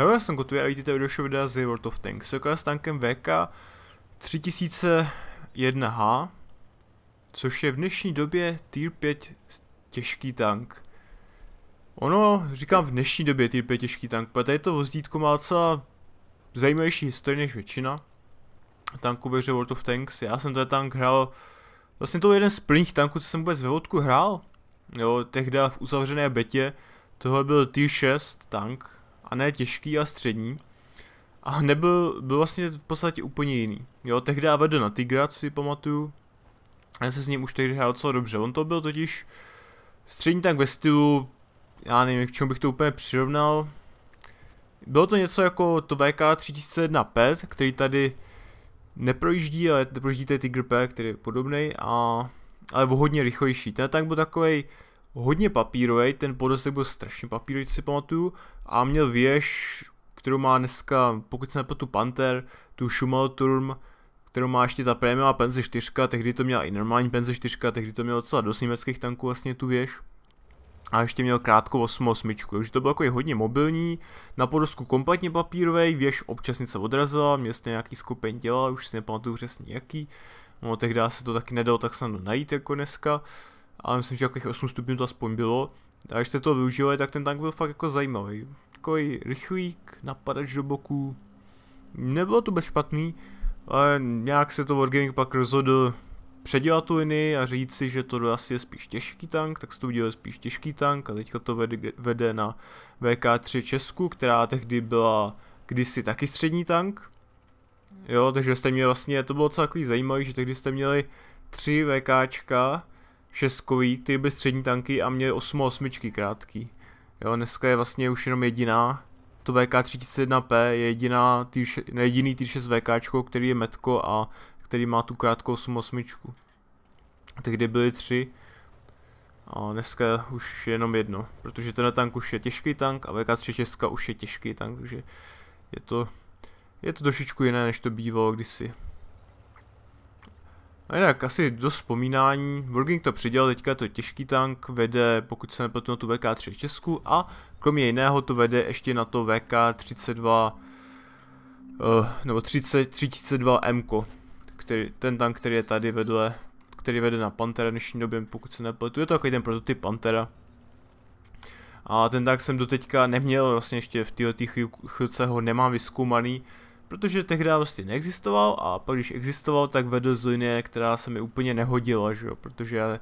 Hele, jsem kotvě a vítejte u dalšího videa z World of Tanks. Sokola jako s tankem VK 3001H, což je v dnešní době tier 5 těžký tank. Ono, říkám v dnešní době tier 5 těžký tank, protože tady to vozdítko má docela zajímavější historii než většina tanků ve World of Tanks. Já jsem ten tank hrál, vlastně to byl jeden z prvních tanků, co jsem vůbec ve vodku hrál. Jo, tehdy v uzavřené betě, tohle byl T6 tank, a ne těžký a střední. A nebyl, byl vlastně v podstatě úplně jiný. Jo, tehdy vedl na Tigra, co si pamatuju. Já se s ním už tehdy hrál docela dobře. On to byl totiž střední tak ve stylu, já nevím, k čemu bych to úplně přirovnal. Bylo to něco jako to VK 3001 PET, který tady neprojíždí, ale neprojíždí ten Tiger P, který je podobný, a, ale o hodně rychlejší. Ten tank byl takový hodně papírový, ten podosek byl strašně papírový, si pamatuju, a měl věž, kterou má dneska, pokud se tu Panther, tu Schumelturm, kterou má ještě ta prémiová penze 4, tehdy to měla i normální penze 4, tehdy to mělo docela dost německých tanků vlastně tu věž. A ještě měl krátkou 8 takže to bylo jako je hodně mobilní, na podosku kompletně papírový, věž občas něco odrazila, město nějaký skupin dělal, už si nepamatuju přesně jaký, no tehdy se to taky nedalo tak snadno najít jako dneska, ale myslím, že jakých 8 stupňů to aspoň bylo. A když jste to využili, tak ten tank byl fakt jako zajímavý. Takový rychlík, napadač do boku. Nebylo to bez špatný, ale nějak se to Wargaming pak rozhodl předělat tu linii a říct si, že to asi je spíš těžký tank, tak se to udělal spíš těžký tank a teďka to vede, vede na VK3 Česku, která tehdy byla kdysi taky střední tank. Jo, takže jste měli vlastně, to bylo celkový takový zajímavý, že tehdy jste měli tři VKčka, šestkový, který byly střední tanky a měly 8 osmičky krátký. Jo, dneska je vlastně už jenom jediná, to VK31P je jediná, týž, jediný týr 6 VK, který je metko a který má tu krátkou 8 osmičku. Tehdy byly tři, a dneska už je jenom jedno, protože ten tank už je těžký tank a VK36 už je těžký tank, takže je to, je to trošičku jiné, než to bývalo kdysi. A jinak asi do vzpomínání, Working to přidělal, teďka je to těžký tank, vede, pokud se nepletu, na tu VK3 v Česku a kromě jiného to vede ještě na to VK32 uh, eh, nebo 32 M, který, ten tank, který je tady vedle, který vede na Pantera v dnešní době, pokud se nepletu, je to takový ten prototyp Pantera. A ten tank jsem do teďka neměl, vlastně ještě v této chvilce ho nemám vyskoumaný, protože tehdy vlastně neexistoval a pak když existoval, tak vedl z linie, která se mi úplně nehodila, že jo, protože já,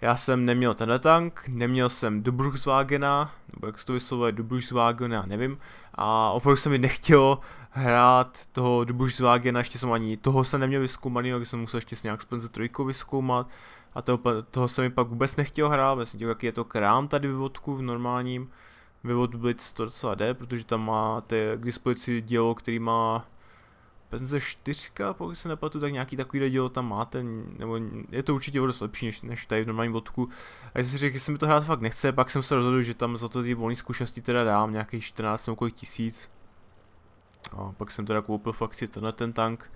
já jsem neměl tenhle tank, neměl jsem Dubruchswagena, nebo jak se to vyslovuje, Dubruchswagena, já nevím, a opravdu se mi nechtělo hrát toho Dubruchswagena, ještě jsem ani toho jsem neměl vyskoumaný, takže jsem musel ještě s nějak Spencer 3 vyskoumat, a toho, toho se mi pak vůbec nechtělo hrát, vlastně jaký je to krám tady v vodku v normálním, ve World Blitz to docela jde, protože tam máte k dispozici dělo, který má Penze 4, pokud se nepletu, tak nějaký takový dělo tam máte, nebo je to určitě dost lepší než, než tady v normálním vodku. A já jsem si řekl, že se mi to hrát fakt nechce, pak jsem se rozhodl, že tam za to ty volné zkušenosti teda dám nějakých 14 nebo kolik tisíc. A pak jsem teda koupil fakt si tenhle ten tank.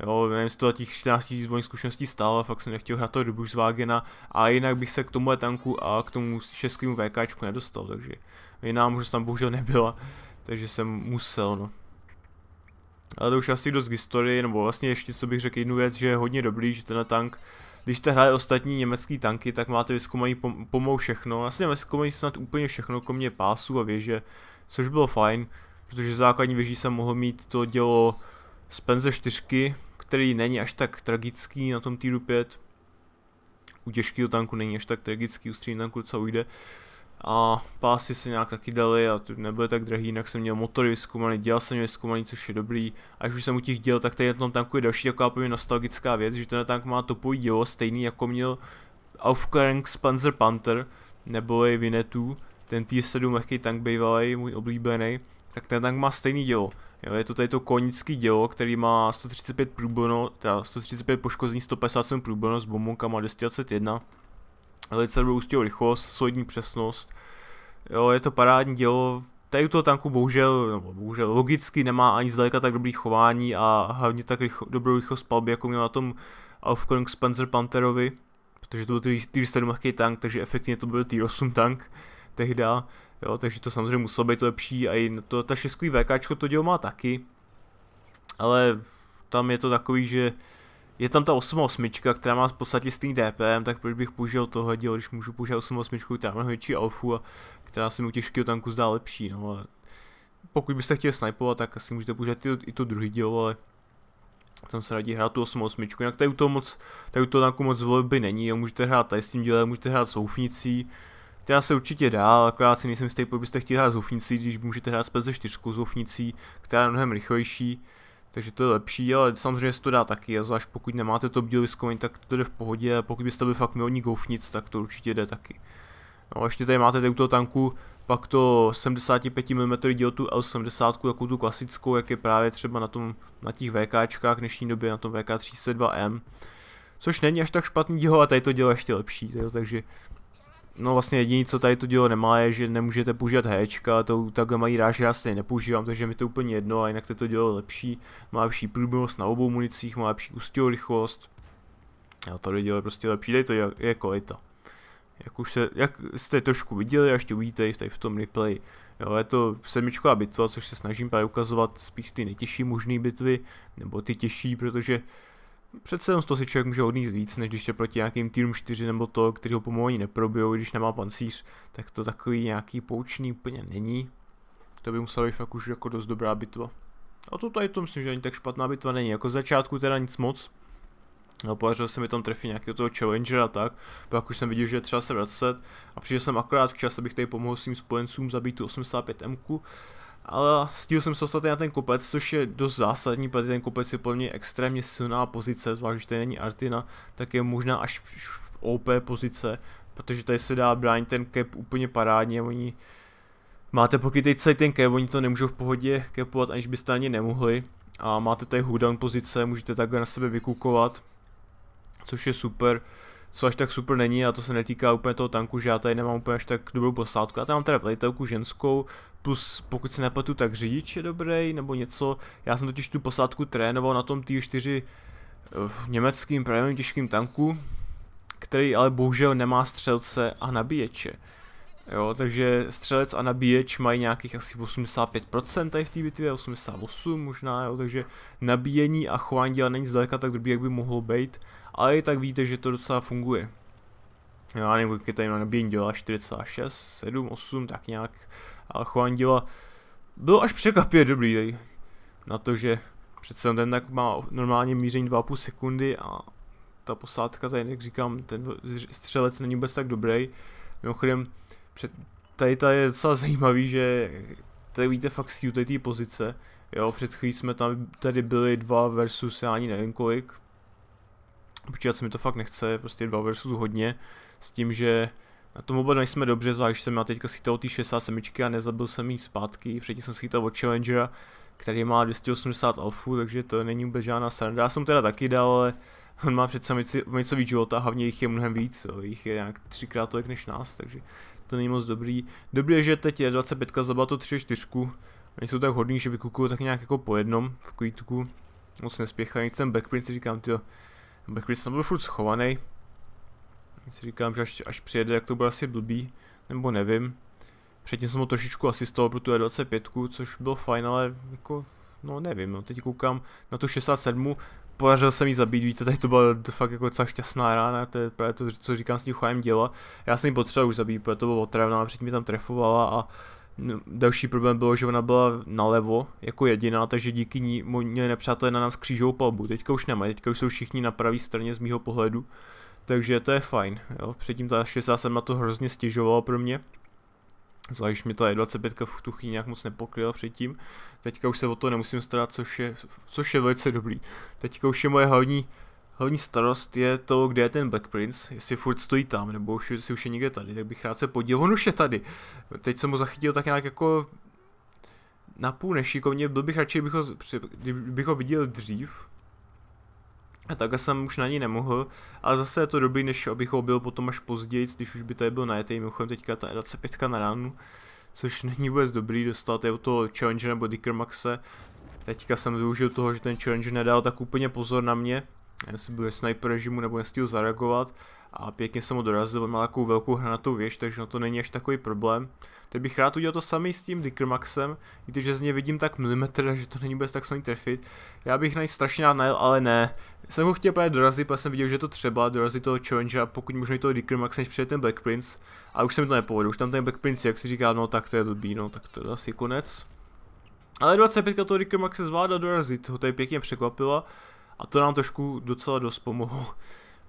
Jo, nevím, jestli to za těch 14 000 bojových zkušeností stále, fakt jsem nechtěl hrát toho do Bushwagena, a jinak bych se k tomu tanku a k tomu českému VKčku nedostal, takže jiná možnost tam bohužel nebyla, takže jsem musel, no. Ale to už asi dost k historii, nebo vlastně ještě co bych řekl jednu věc, že je hodně dobrý, že ten tank, když jste hráli ostatní německý tanky, tak máte vyskumají pomou všechno, vlastně vyskoumaný snad úplně všechno, kromě pásů a věže, což bylo fajn, protože základní věží jsem mohl mít to dělo z penze 4, který není až tak tragický na tom týru 5. U těžkého tanku není až tak tragický, u střední tanku co ujde. A pásy se nějak taky dali a to nebude tak drahý, jinak jsem měl motory vyzkoumaný, dělal jsem je vyzkoumaný, což je dobrý. A když už jsem u těch děl, tak tady na tom tanku je další taková pro nostalgická věc, že ten tank má topový dělo stejný jako měl Aufkrank Panzer Panther, nebo i Vinetu, ten T7 lehký tank bývalý, můj oblíbený tak ten tank má stejný dělo. Jo, je to tady to konický dělo, který má 135 průbono, teda 135 poškození, 157 průbono s bombounkama 221. Velice dobrou rychlost, solidní přesnost. Jo, je to parádní dělo, tady u toho tanku bohužel, no, bohužel logicky nemá ani zdaleka tak dobrý chování a hlavně tak rycho, dobrou rychlost palby, jako měl na tom Aufkong Spencer Pantherovi, protože to byl Tier 7 tank, takže efektivně to byl Tier 8 tank tehdy. Jo, takže to samozřejmě muselo být lepší a i to, ta šestkový VK to dělo má taky. Ale tam je to takový, že je tam ta 88, která má v podstatě stejný DPM, tak proč bych použil tohle dílo, když můžu použít 88, která má větší alfu a která se mi u těžkého tanku zdá lepší. No. A pokud byste chtěli snipovat, tak asi můžete použít i, i to druhý dílo, ale tam se radí hrát tu 88, jinak tady u toho moc, tady u toho tanku moc volby není, jo. můžete hrát tady s tím dílem, můžete hrát soufnicí, která se určitě dá, akorát si nejsem jistý, pokud byste chtěli hrát s když můžete hrát ze 4 s houfnicí, která je mnohem rychlejší, takže to je lepší, ale samozřejmě se to dá taky, a zvlášť pokud nemáte to deal skoň, tak to jde v pohodě, a pokud byste byli fakt milní houfnic, tak to určitě jde taky. No a ještě tady máte tady u toho tanku pak to 75 mm díl tu L70, takovou tu klasickou, jak je právě třeba na, tom, na těch VKčkách v dnešní době, na tom VK302M. Což není až tak špatný dílo, a tady to dělo ještě lepší, tady, takže No vlastně jediné, co tady to dílo nemá, je, že nemůžete používat hečka, to tak mají že já stejně nepoužívám, takže mi to úplně jedno, a jinak to dílo lepší, má lepší průběhnost na obou municích, má lepší ústího rychlost. Jo, tady dílo je prostě lepší, tady to je, je kvalita. Jak už se, jak jste trošku viděli, až uvidíte i tady v tom replay. Jo, je to sedmičková bitva, což se snažím právě ukazovat spíš ty nejtěžší možné bitvy, nebo ty těžší, protože přece jenom to si člověk může odníst víc, než když je proti nějakým týmům 4 nebo to, který ho pomalu ani neprobijou, když nemá pancíř, tak to takový nějaký poučný úplně není. To by musela být fakt už jako dost dobrá bitva. A to tady to myslím, že ani tak špatná bitva není, jako z začátku teda nic moc. No, podařilo se mi tam trefit nějakého toho challengera a tak, pak už jsem viděl, že je třeba se vracet a přišel jsem akorát včas, abych tady pomohl svým spojencům zabít tu 85M, ale stihl jsem se dostat na ten kopec, což je dost zásadní, protože ten kopec je plně extrémně silná pozice, zvlášť, že tady není Artina, tak je možná až OP pozice, protože tady se dá bránit ten cap úplně parádně, oni máte pokrytý celý ten cap, oni to nemůžou v pohodě capovat, aniž byste ani nemohli a máte tady hudan pozice, můžete takhle na sebe vykukovat, což je super co až tak super není a to se netýká úplně toho tanku, že já tady nemám úplně až tak dobrou posádku. Já tady mám teda velitelku ženskou, plus pokud se nepletu, tak řidič je dobrý nebo něco. Já jsem totiž tu posádku trénoval na tom T4 eh, německým pravým těžkým tanku, který ale bohužel nemá střelce a nabíječe. Jo, takže střelec a nabíječ mají nějakých asi 85% tady v té bitvě, 88 možná, jo, takže nabíjení a chování děla není zdaleka tak dobrý, jak by mohlo být, ale i tak víte, že to docela funguje. Já nevím, kolik je tady na nabíjení děla, 4,6, 7, 8, tak nějak, ale chování děla bylo až překvapivě dobrý, tady, na to, že přece ten tak má normálně míření 2,5 sekundy a ta posádka tady, jak říkám, ten střelec není vůbec tak dobrý. Mimochodem, před, tady, ta je docela zajímavý, že tady víte fakt z té pozice. Jo, před chvíli jsme tam, tady byli dva versus, já ani nevím kolik. Počítat se mi to fakt nechce, prostě dva versus hodně. S tím, že na tom oba nejsme dobře, zvlášť jsem já teďka schytal ty 67 a nezabil jsem jí zpátky, předtím jsem schytal od Challengera, který má 280 alfu, takže to není vůbec žádná sranda. Já jsem teda taky dal, ale on má přece něco víc života, hlavně jich je mnohem víc, jo. jich je nějak třikrát tolik než nás, takže to není moc dobrý. Dobrý je, že teď je 25 za to 3 4 Oni jsou tak hodní, že vykukuju tak nějak jako po jednom v kvítku. Moc nespěchají, nic ten backprint si říkám, tyjo. Backprint jsem byl furt schovaný. Si říkám, že až, až přijede, jak to bude asi blbý, nebo nevím. Předtím jsem ho trošičku asistoval pro tu E25, což bylo fajn, ale jako, no nevím, no teď koukám na tu 67, podařilo se mi zabít, víte, tady to byla fakt jako docela šťastná rána, to je právě to, co říkám s tím chojem děla. Já jsem ji potřeboval už zabít, protože to bylo otravná, předtím mi tam trefovala a no, další problém bylo, že ona byla nalevo jako jediná, takže díky ní mě nepřátelé na nás křížou palbu. Teďka už nemají, teďka už jsou všichni na pravé straně z mýho pohledu. Takže to je fajn, jo. Předtím ta 67 na to hrozně stěžovala pro mě. Zvlášť, mi ta E25 v tu chvíli nějak moc nepokryla předtím. Teďka už se o to nemusím starat, což je, což je velice dobrý. Teďka už je moje hlavní, hlavní starost je to, kde je ten Black Prince, jestli furt stojí tam, nebo už, jestli už je někde tady, tak bych rád se podíval, on už je tady. Teď jsem ho zachytil tak nějak jako napůl nešikovně, byl bych radši, bych ho, bych ho viděl dřív, a tak jsem už na ní nemohl, ale zase je to dobrý, než abych ho byl potom až později, když už by tady byl najetý, mimochodem teďka ta edace 5 na ránu, což není vůbec dobrý dostat je od toho challenge nebo Dickermaxe. Teďka jsem využil toho, že ten challenge nedal tak úplně pozor na mě, jestli byl sniper režimu nebo nestihl zareagovat a pěkně jsem ho dorazil, on má takovou velkou hranatou věž, takže na to není až takový problém. Teď bych rád udělal to samý s tím Dickermaxem, i když z něj vidím tak milimetr, že to není vůbec tak snadný trefit. Já bych na něj strašně rád najel, ale ne. Jsem ho chtěl právě dorazit, protože jsem viděl, že to třeba dorazit toho Challengera, pokud možná i toho Dickermax, než přijde ten Black Prince. A už se mi to nepovedlo, už tam ten Black Prince, jak si říká, no tak to je blbý, no tak to je asi konec. Ale 25 to Dickermaxe zvládla dorazit, ho tady pěkně překvapila. A to nám trošku docela dost pomohlo.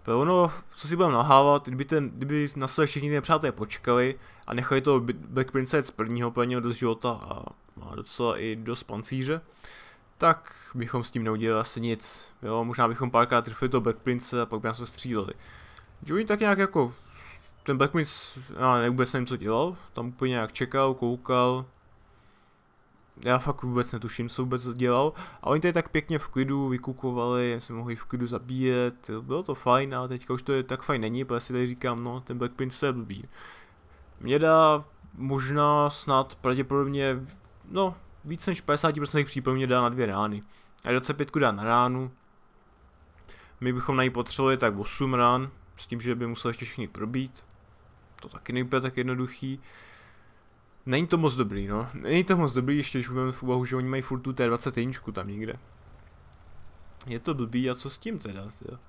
To ono, co si budeme nahávat, kdyby, ten, kdyby na své všichni ty nepřátelé počkali a nechali toho Black Prince z prvního plného do života a má docela i dost pancíře, tak bychom s tím neudělali asi nic. Jo, možná bychom párkrát trfili toho Black Prince a pak by nás stříleli. Joey tak nějak jako ten Black Prince, já ne, vůbec nevím, co dělal, tam úplně nějak čekal, koukal, já fakt vůbec netuším, co vůbec dělal. A oni tady tak pěkně v klidu vykukovali, se mohli v klidu zabíjet, bylo to fajn, ale teďka už to je tak fajn není, protože si tady říkám, no, ten Black Prince je blbý. Mě dá možná snad pravděpodobně, no, víc než 50% případů mě dá na dvě rány. A C5 dá na ránu. My bychom na ní potřebovali tak 8 rán, s tím, že by musel ještě všichni probít. To taky nebude tak jednoduchý. Není to moc dobrý, no. Není to moc dobrý, ještě když budeme v úvahu, že oni mají furt tu T21 tam někde. Je to blbý a co s tím teda? teda?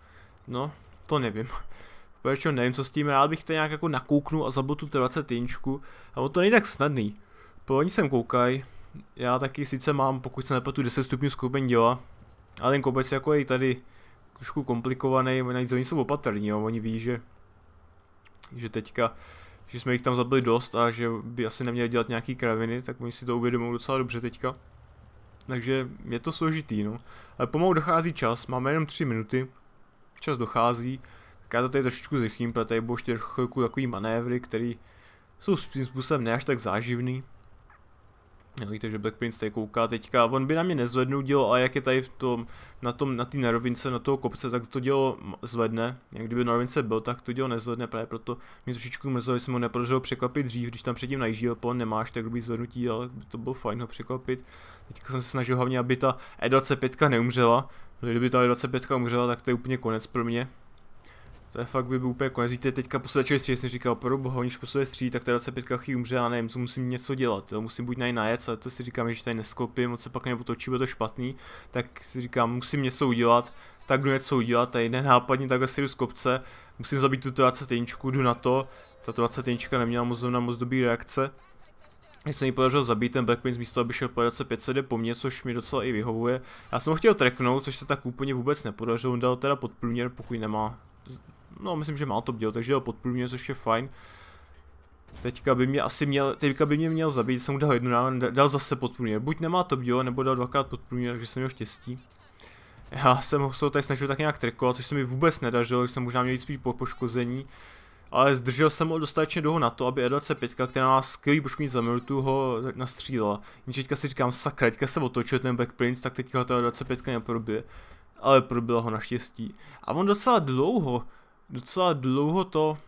No, to nevím. Proč nevím, co s tím, rád bych to nějak jako nakouknul a zabil tu T21, ale to není tak snadný. Po oni sem koukaj, já taky sice mám, pokud se nepletu, 10 stupňů skupin děla, ale ten kopec jako je tady trošku komplikovaný, oni jsou opatrní, jo. oni ví, že, že teďka že jsme jich tam zabili dost a že by asi neměli dělat nějaký kraviny, tak oni si to uvědomují docela dobře teďka. Takže je to složitý, no. Ale pomalu dochází čas, máme jenom 3 minuty, čas dochází, tak já to tady trošičku zrychlím, protože tady budou ještě chvilku takový manévry, který jsou svým způsobem ne až tak záživný, Jo, že Black Prince tady kouká teďka, on by na mě nezvednul dělo a jak je tady v tom, na tom, na té narovince, na toho kopce, tak to dělo zvedne. Jak kdyby na rovince byl, tak to dělo nezvedne, právě proto mě trošičku mrzelo, že jsem ho nepodařilo překvapit dřív, když tam předtím najížděl, po nemáš tak dobrý zvednutí, ale by to bylo fajn ho překvapit. Teďka jsem se snažil hlavně, aby ta E25 neumřela, protože kdyby ta E25 umřela, tak to je úplně konec pro mě. To je fakt by byl úplně konec. Víte, teďka po poslední čestří, jsem říkal, pro boha, oni poslední střílí, tak teda se pětka chy umře, já nevím, co musím něco dělat. Jo. Musím buď najít najet, ale to si říkám, že tady nesklopím, moc se pak neotočí, bude to špatný, tak si říkám, musím něco udělat, tak jdu něco udělat, tady nenápadně takhle si jdu z kopce, musím zabít tuto 21, jdu na to, tato 21 neměla moc na moc dobrý reakce. Když se mi podařilo zabít ten Black Prince místo, aby šel po 500 po mně, což mi docela i vyhovuje. Já jsem ho chtěl treknout, což se tak úplně vůbec nepodařilo, on dal teda podprůměr, pokud nemá no myslím, že má to děl, takže jel podprůměr, což je fajn. Teďka by mě asi měl, teďka by mě měl zabít, jsem mu dal jednu ránu, dal zase podprůměr. Buď nemá to děl, nebo dal dvakrát podprůměr, takže jsem měl štěstí. Já jsem ho tady snažil tak nějak trikovat, což se mi vůbec nedařilo, když jsem možná měl jít spíš po poškození. Ale zdržel jsem ho dostatečně dlouho na to, aby E25, která má skvělý poškodní za minutu, ho nastřílela. Když teďka si říkám, sakra, teďka se otočil ten Black Prince, tak teďka ho ta E25 neprobije. Ale probila ho naštěstí. A on docela dlouho docela dlouho to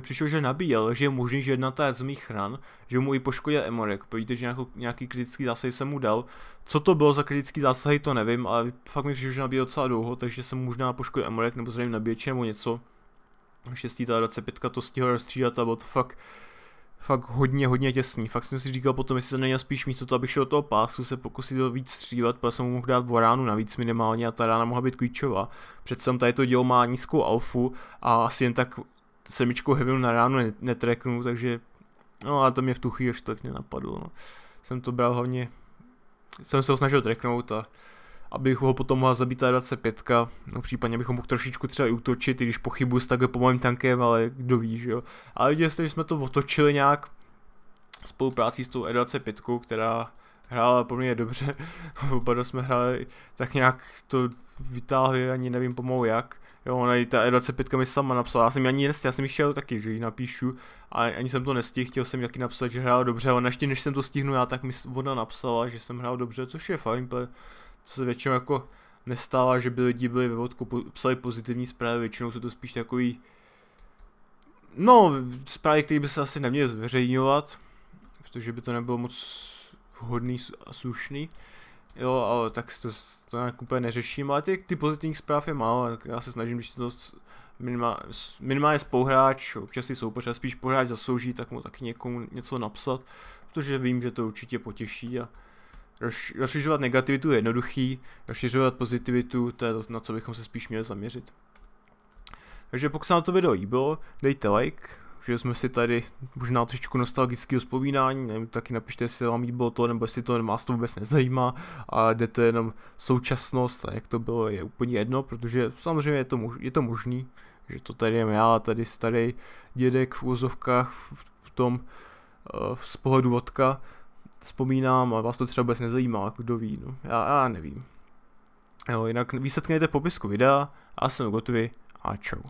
přišlo, že nabíjel, že je možný, že jedna ta z mých ran, že mu i poškodil Emorek. Vidíte, že nějakou, nějaký kritický zásah jsem mu dal. Co to bylo za kritický zásahy, to nevím, ale fakt mi přišlo, že nabíjel docela dlouho, takže jsem možná poškodil Emorek nebo zřejmě nabíječe nebo něco. Šestý ta 25 to stihl rozstřídat a bylo to fakt fakt hodně, hodně těsný. Fakt jsem si říkal potom, jestli jsem neměl spíš místo to, abych šel do toho pásu, se pokusit to víc střívat, protože jsem mu mohl dát voránu navíc minimálně a ta rána mohla být klíčová. Přece jsem tady to dělo má nízkou alfu a asi jen tak semičkou heavy na ránu netreknu, takže no a to mě v tu chvíli až tak nenapadlo. No. Jsem to bral hlavně, jsem se ho snažil treknout a abych ho potom mohl zabít ta 25, no případně bychom mohl trošičku třeba i útočit, i když pochybuji s takhle pomalým tankem, ale kdo ví, že jo. Ale viděli jste, že jsme to otočili nějak spoluprácí s tou E25, která hrála poměrně dobře, oba jsme hráli tak nějak to vytáhli, ani nevím pomalu jak. Jo, ona i ta E25 mi sama napsala, já jsem ji ani nestihl, já jsem ji chtěl taky, že ji napíšu, a ani jsem to nestihl, chtěl jsem taky napsat, že hrál dobře, ale naště než jsem to stihnu já, tak mi ona napsala, že jsem hrál dobře, což je fajn, co se většinou jako nestává, že by lidi byli ve vodku, psali pozitivní zprávy, většinou jsou to spíš takový, no, zprávy, které by se asi neměly zveřejňovat, protože by to nebylo moc hodný a slušný, jo, ale tak to, to nějak úplně neřeším, ale ty, ty pozitivní zpráv je málo, tak já se snažím, když to minimálně, minimálně spouhráč, občas si soupeř, spíš pohráč zaslouží, tak mu taky někomu něco napsat, protože vím, že to určitě potěší a rozšiřovat negativitu je jednoduchý, rozšiřovat pozitivitu, to je to, na co bychom se spíš měli zaměřit. Takže pokud se na to video líbilo, dejte like, že jsme si tady možná trošičku nostalgického vzpomínání, nevím, taky napište, jestli vám líbilo to, nebo jestli to vás to vůbec nezajímá a jdete jenom současnost a jak to bylo je úplně jedno, protože samozřejmě je to, mož, je to možný, že to tady je já, tady starý dědek v úzovkách v, v tom eh, z pohledu vodka, vzpomínám, ale vás to třeba vůbec nezajímá, kdo ví, no. já, já nevím. Jo, jinak výsledky najdete v popisku videa a jsem gotový a čau.